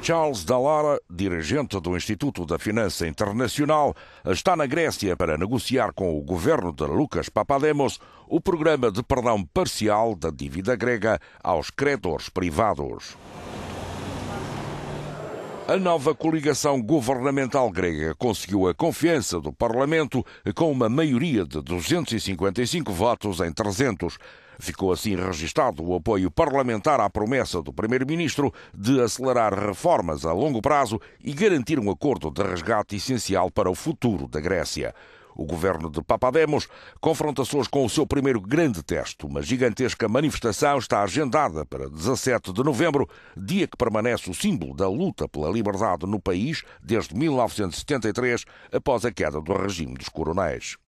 Charles Dallara, dirigente do Instituto da Finança Internacional, está na Grécia para negociar com o governo de Lucas Papademos o programa de perdão parcial da dívida grega aos credores privados. A nova coligação governamental grega conseguiu a confiança do Parlamento com uma maioria de 255 votos em 300. Ficou assim registado o apoio parlamentar à promessa do Primeiro-Ministro de acelerar reformas a longo prazo e garantir um acordo de resgate essencial para o futuro da Grécia. O governo de Papademos confrontações com o seu primeiro grande teste. Uma gigantesca manifestação está agendada para 17 de novembro, dia que permanece o símbolo da luta pela liberdade no país desde 1973, após a queda do regime dos coronéis.